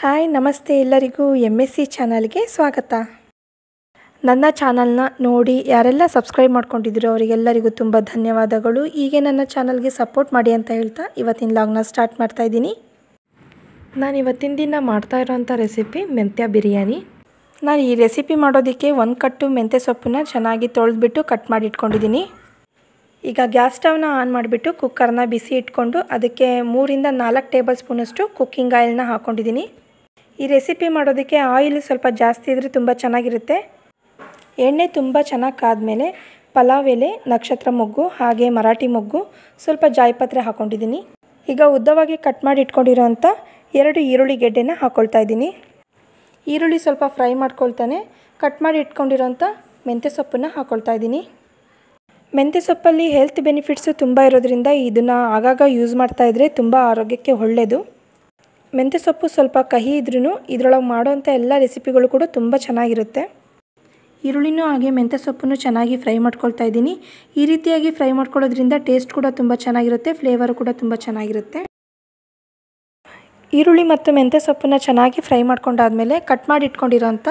hi ನಮಸ್ತೆ ಎಲ್ಲರಿಗೂ M S C ಚಾನಲ್ಗೆ ಸ್ವಾಗತ ನನ್ನ ಚಾನಲ್ನ ನೋಡಿ ಯಾರೆಲ್ಲ ಸಬ್ಸ್ಕ್ರೈಬ್ ಮಾಡ್ಕೊಂಡಿದ್ರು ಅವರಿಗೆಲ್ಲರಿಗೂ ತುಂಬ ಧನ್ಯವಾದಗಳು ಹೀಗೆ ನನ್ನ ಚಾನಲ್ಗೆ ಸಪೋರ್ಟ್ ಮಾಡಿ ಅಂತ ಹೇಳ್ತಾ ಇವತ್ತಿನ ಲಾಗ್ನ ಸ್ಟಾರ್ಟ್ ಮಾಡ್ತಾ ಇದ್ದೀನಿ ನಾನು ಇವತ್ತಿನ ದಿನ ಮಾಡ್ತಾ ಇರೋವಂಥ ರೆಸಿಪಿ ಮೆಂತ್ಯ ಬಿರಿಯಾನಿ ನಾನು ಈ ರೆಸಿಪಿ ಮಾಡೋದಕ್ಕೆ ಒಂದು ಕಟ್ಟು ಮೆಂತ್ಯ ಸೊಪ್ಪನ್ನ ಚೆನ್ನಾಗಿ ತೊಳೆದ್ಬಿಟ್ಟು ಕಟ್ ಮಾಡಿ ಇಟ್ಕೊಂಡಿದ್ದೀನಿ ಈಗ ಗ್ಯಾಸ್ ಸ್ಟವ್ನ ಆನ್ ಮಾಡಿಬಿಟ್ಟು ಕುಕ್ಕರ್ನ ಬಿಸಿ ಇಟ್ಕೊಂಡು ಅದಕ್ಕೆ ಮೂರಿಂದ ನಾಲ್ಕು ಟೇಬಲ್ ಸ್ಪೂನಷ್ಟು ಕುಕ್ಕಿಂಗ್ ಆಯಿಲ್ನ ಹಾಕ್ಕೊಂಡಿದ್ದೀನಿ ಈ ರೆಸಿಪಿ ಮಾಡೋದಕ್ಕೆ ಆಯಿಲ್ ಸ್ವಲ್ಪ ಜಾಸ್ತಿ ಇದ್ದರೆ ತುಂಬ ಚೆನ್ನಾಗಿರುತ್ತೆ ಎಣ್ಣೆ ತುಂಬ ಚೆನ್ನಾಗಿ ಕಾದಮೇಲೆ ಪಲಾವ್ ಎಲೆ ನಕ್ಷತ್ರ ಮೊಗ್ಗು ಹಾಗೆ ಮರಾಠಿ ಮೊಗ್ಗು ಸ್ವಲ್ಪ ಜಾಯಿಪತ್ರೆ ಹಾಕ್ಕೊಂಡಿದ್ದೀನಿ ಈಗ ಉದ್ದವಾಗಿ ಕಟ್ ಮಾಡಿ ಇಟ್ಕೊಂಡಿರೋಂಥ ಎರಡು ಈರುಳ್ಳಿ ಗೆಡ್ಡೆನ ಹಾಕ್ಕೊಳ್ತಾ ಇದ್ದೀನಿ ಈರುಳ್ಳಿ ಸ್ವಲ್ಪ ಫ್ರೈ ಮಾಡ್ಕೊಳ್ತಾನೆ ಕಟ್ ಮಾಡಿ ಇಟ್ಕೊಂಡಿರೋಂಥ ಮೆಂತ್ಯ ಸೊಪ್ಪನ್ನು ಹಾಕ್ಕೊಳ್ತಾ ಇದ್ದೀನಿ ಮೆಂತ್ಯ ಸೊಪ್ಪಲ್ಲಿ ಹೆಲ್ತ್ ಬೆನಿಫಿಟ್ಸು ತುಂಬ ಇರೋದ್ರಿಂದ ಇದನ್ನು ಆಗಾಗ ಯೂಸ್ ಮಾಡ್ತಾ ತುಂಬ ಆರೋಗ್ಯಕ್ಕೆ ಒಳ್ಳೆಯದು ಮೆಂತ್ಯ ಸೊಪ್ಪು ಸ್ವಲ್ಪ ಕಹಿ ಇದ್ರೂ ಇದರೊಳಗೆ ಮಾಡೋವಂಥ ಎಲ್ಲ ರೆಸಿಪಿಗಳು ಕೂಡ ತುಂಬ ಚೆನ್ನಾಗಿರುತ್ತೆ ಈರುಳ್ಳಿನೂ ಹಾಗೆ ಮೆಂತ್ಯ ಸೊಪ್ಪನ್ನು ಚೆನ್ನಾಗಿ ಫ್ರೈ ಮಾಡ್ಕೊಳ್ತಾ ಇದ್ದೀನಿ ಈ ರೀತಿಯಾಗಿ ಫ್ರೈ ಮಾಡ್ಕೊಳ್ಳೋದ್ರಿಂದ ಟೇಸ್ಟ್ ಕೂಡ ತುಂಬ ಚೆನ್ನಾಗಿರುತ್ತೆ ಫ್ಲೇವರು ಕೂಡ ತುಂಬ ಚೆನ್ನಾಗಿರುತ್ತೆ ಈರುಳ್ಳಿ ಮತ್ತು ಮೆಂತ್ಯ ಸೊಪ್ಪನ್ನು ಚೆನ್ನಾಗಿ ಫ್ರೈ ಮಾಡ್ಕೊಂಡಾದಮೇಲೆ ಕಟ್ ಮಾಡಿ ಇಟ್ಕೊಂಡಿರೋಂಥ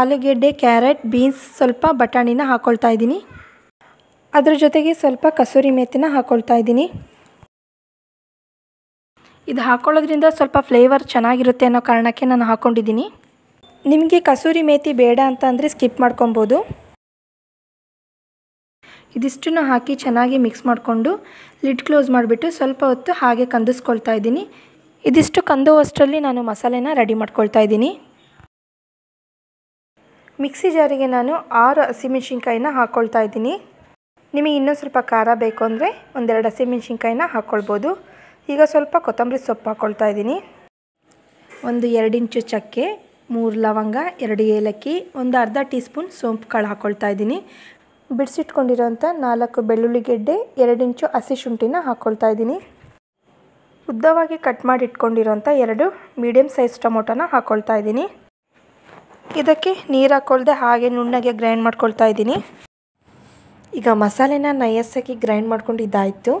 ಆಲೂಗೆಡ್ಡೆ ಕ್ಯಾರೆಟ್ ಬೀನ್ಸ್ ಸ್ವಲ್ಪ ಬಟಾಣಿನ ಹಾಕ್ಕೊಳ್ತಾ ಇದ್ದೀನಿ ಅದ್ರ ಜೊತೆಗೆ ಸ್ವಲ್ಪ ಕಸೂರಿ ಮೇಥಿನ ಹಾಕ್ಕೊಳ್ತಾ ಇದ್ದೀನಿ ಇದು ಹಾಕ್ಕೊಳ್ಳೋದ್ರಿಂದ ಸ್ವಲ್ಪ ಫ್ಲೇವರ್ ಚೆನ್ನಾಗಿರುತ್ತೆ ಅನ್ನೋ ಕಾರಣಕ್ಕೆ ನಾನು ಹಾಕ್ಕೊಂಡಿದ್ದೀನಿ ನಿಮಗೆ ಕಸೂರಿ ಮೇತಿ ಬೇಡ ಅಂತ ಅಂದರೆ ಸ್ಕಿಪ್ ಮಾಡ್ಕೊಬೋದು ಇದಿಷ್ಟನ್ನು ಹಾಕಿ ಚೆನ್ನಾಗಿ ಮಿಕ್ಸ್ ಮಾಡಿಕೊಂಡು ಲಿಡ್ ಕ್ಲೋಸ್ ಮಾಡಿಬಿಟ್ಟು ಸ್ವಲ್ಪ ಹೊತ್ತು ಹಾಗೆ ಕಂದಿಸ್ಕೊಳ್ತಾ ಇದ್ದೀನಿ ಇದಿಷ್ಟು ಕಂದುವಷ್ಟರಲ್ಲಿ ನಾನು ಮಸಾಲೆನ ರೆಡಿ ಮಾಡ್ಕೊಳ್ತಾ ಇದ್ದೀನಿ ಮಿಕ್ಸಿ ಜಾರಿಗೆ ನಾನು ಆರು ಹಸಿಮೆಣ್ಸಿನ್ಕಾಯಿನ ಹಾಕ್ಕೊಳ್ತಾ ಇದ್ದೀನಿ ನಿಮಗೆ ಇನ್ನೂ ಸ್ವಲ್ಪ ಖಾರ ಬೇಕು ಅಂದರೆ ಒಂದೆರಡು ಹಸಿಮೆಣ್ಸಿನ್ಕಾಯಿನ ಹಾಕ್ಕೊಳ್ಬೋದು ಈಗ ಸ್ವಲ್ಪ ಕೊತ್ತಂಬರಿ ಸೊಪ್ಪು ಹಾಕ್ಕೊಳ್ತಾ ಇದ್ದೀನಿ ಒಂದು ಎರಡು ಇಂಚು ಚಕ್ಕೆ ಮೂರು ಲವಂಗ ಎರಡು ಏಲಕ್ಕಿ ಒಂದು ಅರ್ಧ ಟೀ ಸ್ಪೂನ್ ಸೋಂಪು ಕಾಳು ಹಾಕ್ಕೊಳ್ತಾ ಇದ್ದೀನಿ ಬಿಡಿಸಿಟ್ಕೊಂಡಿರೋಂಥ ನಾಲ್ಕು ಬೆಳ್ಳುಳ್ಳಿ ಗೆಡ್ಡೆ ಎರಡು ಇಂಚು ಹಸಿ ಶುಂಠಿನ ಹಾಕ್ಕೊಳ್ತಾ ಇದ್ದೀನಿ ಉದ್ದವಾಗಿ ಕಟ್ ಮಾಡಿ ಇಟ್ಕೊಂಡಿರೋಂಥ ಎರಡು ಮೀಡಿಯಮ್ ಸೈಜ್ ಟೊಮೊಟೊನ ಹಾಕ್ಕೊಳ್ತಾ ಇದ್ದೀನಿ ಇದಕ್ಕೆ ನೀರು ಹಾಕ್ಕೊಳ್ಳ್ದೆ ಹಾಗೆ ನುಣ್ಣಗೆ ಗ್ರೈಂಡ್ ಮಾಡ್ಕೊಳ್ತಾ ಇದ್ದೀನಿ ಈಗ ಮಸಾಲೆನ ನಯಸ್ಸಾಗಿ ಗ್ರೈಂಡ್ ಮಾಡ್ಕೊಂಡು ಇದಾಯಿತು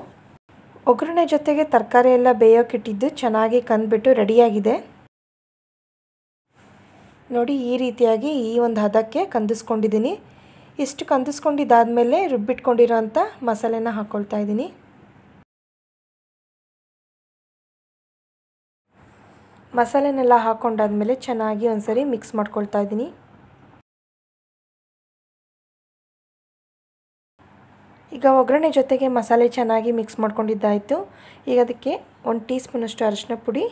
ಒಗ್ಗರಣೆ ಜೊತೆಗೆ ತರಕಾರಿ ಎಲ್ಲ ಬೇಯೋಕ್ಕಿಟ್ಟಿದ್ದು ಚೆನ್ನಾಗಿ ಕಂದ್ಬಿಟ್ಟು ರೆಡಿಯಾಗಿದೆ ನೋಡಿ ಈ ರೀತಿಯಾಗಿ ಈ ಒಂದು ಹದಕ್ಕೆ ಕಂದಿಸ್ಕೊಂಡಿದ್ದೀನಿ ಇಷ್ಟು ಕಂದಿಸ್ಕೊಂಡಿದ್ದಾದಮೇಲೆ ರುಬ್ಬಿಟ್ಕೊಂಡಿರೋ ಅಂಥ ಮಸಾಲೆನ ಹಾಕ್ಕೊಳ್ತಾ ಇದ್ದೀನಿ ಮಸಾಲೆನೆಲ್ಲ ಹಾಕ್ಕೊಂಡಾದ್ಮೇಲೆ ಚೆನ್ನಾಗಿ ಒಂದ್ಸರಿ ಮಿಕ್ಸ್ ಮಾಡ್ಕೊಳ್ತಾ ಇದ್ದೀನಿ ಈಗ ಒಗ್ಗರಣೆ ಜೊತೆಗೆ ಮಸಾಲೆ ಚೆನ್ನಾಗಿ ಮಿಕ್ಸ್ ಮಾಡ್ಕೊಂಡಿದ್ದಾಯಿತು ಈಗ ಅದಕ್ಕೆ ಒಂದು ಟೀ ಸ್ಪೂನಷ್ಟು ಅರಶಿನ ಪುಡಿ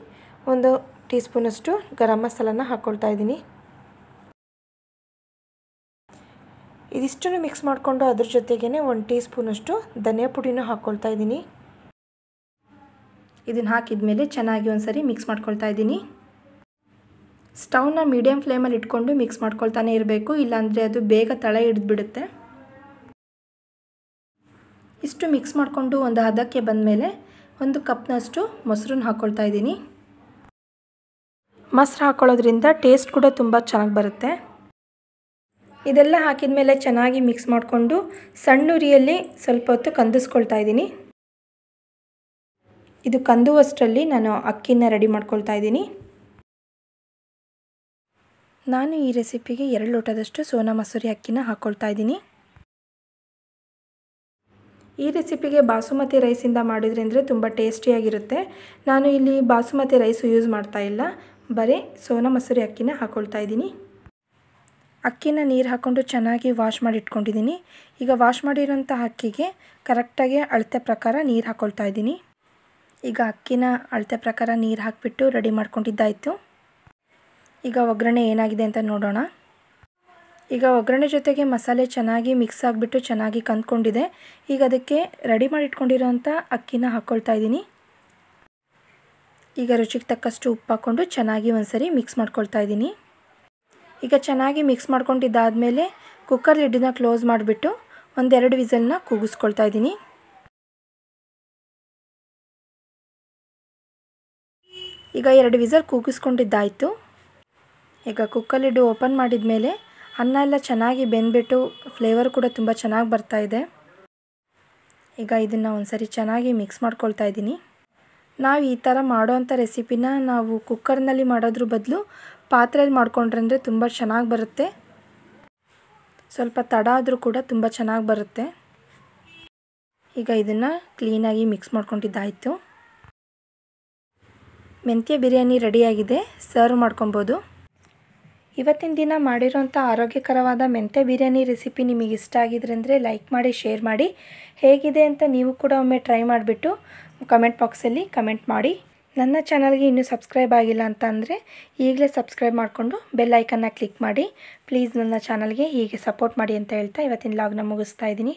ಒಂದು ಟೀ ಸ್ಪೂನಷ್ಟು ಗರಂ ಮಸಾಲನ ಹಾಕ್ಕೊಳ್ತಾ ಇದ್ದೀನಿ ಇದಿಷ್ಟನ್ನು ಮಿಕ್ಸ್ ಮಾಡಿಕೊಂಡು ಅದ್ರ ಜೊತೆಗೇ ಒಂದು ಟೀ ಸ್ಪೂನಷ್ಟು ಧನಿಯಾ ಪುಡಿನೂ ಹಾಕ್ಕೊಳ್ತಾ ಇದ್ದೀನಿ ಇದನ್ನು ಹಾಕಿದ ಮೇಲೆ ಚೆನ್ನಾಗಿ ಒಂದು ಸರಿ ಮಿಕ್ಸ್ ಮಾಡ್ಕೊಳ್ತಾ ಇದ್ದೀನಿ ಸ್ಟವ್ನ ಮೀಡಿಯಂ ಫ್ಲೇಮಲ್ಲಿ ಇಟ್ಕೊಂಡು ಮಿಕ್ಸ್ ಮಾಡ್ಕೊಳ್ತಾನೆ ಇರಬೇಕು ಇಲ್ಲಾಂದರೆ ಅದು ಬೇಗ ತಳ ಹಿಡಿದ್ಬಿಡುತ್ತೆ ಇಷ್ಟು ಮಿಕ್ಸ್ ಮಾಡಿಕೊಂಡು ಒಂದು ಹದಕ್ಕೆ ಬಂದಮೇಲೆ ಒಂದು ಕಪ್ನಷ್ಟು ಮೊಸರನ್ನ ಹಾಕ್ಕೊಳ್ತಾ ಇದ್ದೀನಿ ಮೊಸರು ಹಾಕ್ಕೊಳ್ಳೋದ್ರಿಂದ ಟೇಸ್ಟ್ ಕೂಡ ತುಂಬ ಚೆನ್ನಾಗಿ ಬರುತ್ತೆ ಇದೆಲ್ಲ ಹಾಕಿದ ಮೇಲೆ ಚೆನ್ನಾಗಿ ಮಿಕ್ಸ್ ಮಾಡಿಕೊಂಡು ಸಣ್ಣ ಉರಿಯಲ್ಲಿ ಸ್ವಲ್ಪ ಹೊತ್ತು ಕಂದಿಸ್ಕೊಳ್ತಾ ಇದ್ದೀನಿ ಇದು ಕಂದುವಷ್ಟರಲ್ಲಿ ನಾನು ಅಕ್ಕಿನ ರೆಡಿ ಮಾಡ್ಕೊಳ್ತಾ ಇದ್ದೀನಿ ನಾನು ಈ ರೆಸಿಪಿಗೆ ಎರಡು ಲೋಟದಷ್ಟು ಸೋನಾ ಮಸೂರಿ ಅಕ್ಕಿನ ಹಾಕ್ಕೊಳ್ತಾ ಇದ್ದೀನಿ ಈ ರೆಸಿಪಿಗೆ ಬಾಸುಮತಿ ರೈಸಿಂದ ಮಾಡಿದ್ರೆ ಅಂದರೆ ತುಂಬ ಟೇಸ್ಟಿಯಾಗಿರುತ್ತೆ ನಾನು ಇಲ್ಲಿ ಬಾಸುಮತಿ ರೈಸು ಯೂಸ್ ಮಾಡ್ತಾ ಇಲ್ಲ ಬರೀ ಸೋನಾ ಮಸೂರಿ ಅಕ್ಕಿನ ಹಾಕ್ಕೊಳ್ತಾ ಇದ್ದೀನಿ ಅಕ್ಕಿನ ನೀರು ಹಾಕ್ಕೊಂಡು ಚೆನ್ನಾಗಿ ವಾಶ್ ಮಾಡಿ ಇಟ್ಕೊಂಡಿದ್ದೀನಿ ಈಗ ವಾಶ್ ಮಾಡಿರೋಂಥ ಅಕ್ಕಿಗೆ ಕರೆಕ್ಟಾಗಿ ಅಳತೆ ಪ್ರಕಾರ ನೀರು ಹಾಕ್ಕೊಳ್ತಾ ಇದ್ದೀನಿ ಈಗ ಅಕ್ಕಿನ ಅಳತೆ ಪ್ರಕಾರ ನೀರು ಹಾಕಿಬಿಟ್ಟು ರೆಡಿ ಮಾಡ್ಕೊಂಡಿದ್ದಾಯಿತು ಈಗ ಒಗ್ಗರಣೆ ಏನಾಗಿದೆ ಅಂತ ನೋಡೋಣ ಈಗ ಒಗ್ಗರಣೆ ಜೊತೆಗೆ ಮಸಾಲೆ ಚೆನ್ನಾಗಿ ಮಿಕ್ಸ್ ಆಗಿಬಿಟ್ಟು ಚೆನ್ನಾಗಿ ಕಂದ್ಕೊಂಡಿದೆ ಈಗ ಅದಕ್ಕೆ ರೆಡಿ ಮಾಡಿ ಇಟ್ಕೊಂಡಿರೋಂಥ ಅಕ್ಕಿನ ಹಾಕ್ಕೊಳ್ತಾ ಇದ್ದೀನಿ ಈಗ ರುಚಿಗೆ ತಕ್ಕಷ್ಟು ಉಪ್ಪು ಹಾಕ್ಕೊಂಡು ಚೆನ್ನಾಗಿ ಒಂದ್ಸರಿ ಮಿಕ್ಸ್ ಮಾಡ್ಕೊಳ್ತಾ ಇದ್ದೀನಿ ಈಗ ಚೆನ್ನಾಗಿ ಮಿಕ್ಸ್ ಮಾಡ್ಕೊಂಡಿದ್ದಾದಮೇಲೆ ಕುಕ್ಕರ್ ಲಿಡ್ಡನ್ನ ಕ್ಲೋಸ್ ಮಾಡಿಬಿಟ್ಟು ಒಂದೆರಡು ವಿಸಲ್ನ ಕೂಗಿಸ್ಕೊಳ್ತಾ ಇದ್ದೀನಿ ಈಗ ಎರಡು ವಿಸಲ್ ಕೂಗಿಸ್ಕೊಂಡಿದ್ದಾಯಿತು ಈಗ ಕುಕ್ಕರ್ ಲಿಡ್ಡು ಓಪನ್ ಮಾಡಿದ ಮೇಲೆ ಅನ್ನ ಎಲ್ಲ ಚೆನ್ನಾಗಿ ಬೆಂದ್ಬಿಟ್ಟು ಫ್ಲೇವರ್ ಕೂಡ ತುಂಬ ಚೆನ್ನಾಗಿ ಬರ್ತಾ ಇದೆ ಈಗ ಇದನ್ನು ಒಂದ್ಸರಿ ಚೆನ್ನಾಗಿ ಮಿಕ್ಸ್ ಮಾಡ್ಕೊಳ್ತಾ ಇದ್ದೀನಿ ನಾವು ಈ ಥರ ಮಾಡೋವಂಥ ರೆಸಿಪಿನ ನಾವು ಕುಕ್ಕರ್ನಲ್ಲಿ ಮಾಡೋದ್ರ ಬದಲು ಪಾತ್ರೆಯಲ್ಲಿ ಮಾಡ್ಕೊಂಡ್ರೆ ಅಂದರೆ ತುಂಬ ಚೆನ್ನಾಗಿ ಬರುತ್ತೆ ಸ್ವಲ್ಪ ತಡ ಆದರೂ ಕೂಡ ತುಂಬ ಚೆನ್ನಾಗಿ ಬರುತ್ತೆ ಈಗ ಇದನ್ನು ಕ್ಲೀನಾಗಿ ಮಿಕ್ಸ್ ಮಾಡ್ಕೊಂಡಿದ್ದಾಯಿತು ಮೆಂತ್ಯ ಬಿರಿಯಾನಿ ರೆಡಿಯಾಗಿದೆ ಸರ್ವ್ ಮಾಡ್ಕೊಬೋದು ಇವತ್ತಿನ ದಿನ ಮಾಡಿರೋಂಥ ಆರೋಗ್ಯಕರವಾದ ಮೆಂತೆ ಬಿರಿಯಾನಿ ರೆಸಿಪಿ ನಿಮಗೆ ಇಷ್ಟ ಅಂದರೆ ಲೈಕ್ ಮಾಡಿ ಶೇರ್ ಮಾಡಿ ಹೇಗಿದೆ ಅಂತ ನೀವು ಕೂಡ ಒಮ್ಮೆ ಟ್ರೈ ಮಾಡಿಬಿಟ್ಟು ಕಮೆಂಟ್ ಬಾಕ್ಸಲ್ಲಿ ಕಮೆಂಟ್ ಮಾಡಿ ನನ್ನ ಚಾನಲ್ಗೆ ಇನ್ನೂ ಸಬ್ಸ್ಕ್ರೈಬ್ ಆಗಿಲ್ಲ ಅಂತ ಅಂದರೆ ಈಗಲೇ ಸಬ್ಸ್ಕ್ರೈಬ್ ಮಾಡಿಕೊಂಡು ಬೆಲ್ ಐಕನ್ನ ಕ್ಲಿಕ್ ಮಾಡಿ ಪ್ಲೀಸ್ ನನ್ನ ಚಾನಲ್ಗೆ ಹೀಗೆ ಸಪೋರ್ಟ್ ಮಾಡಿ ಅಂತ ಹೇಳ್ತಾ ಇವತ್ತಿನ ಲಾಗ್ನ ಮುಗಿಸ್ತಾ ಇದ್ದೀನಿ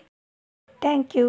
ಥ್ಯಾಂಕ್ ಯು